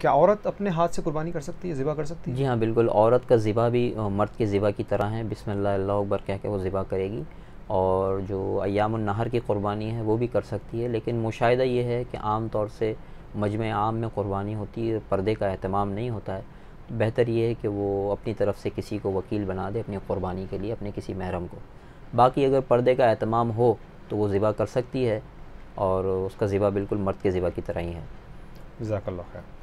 क्या औरत अपने हाथ से कुर्बानी कर सकती है ज़िबा कर सकती है जी हाँ बिल्कुल औरत का ज़िबा भी मर्द के ज़िबा की तरह है बिसमिल्लाह अल्लाह अकबर कह के वो ज़िबा करेगी और जो अयाम नहर की कुर्बानी है वो भी कर सकती है लेकिन मुशाहिदा ये है कि आम तौर से मजम आम में कुर्बानी होती है पर्दे का अहतमाम नहीं होता है बेहतर ये है कि वो अपनी तरफ से किसी को वकील बना दे अपनी कुर्बानी के लिए अपने किसी महरम को बाकी अगर पर्दे का अहतमाम हो तो वो ज़िबा कर सकती है और उसका ज़िबा बिल्कुल मर्द के ज़िबा की तरह ही है जजाकल्ला खैर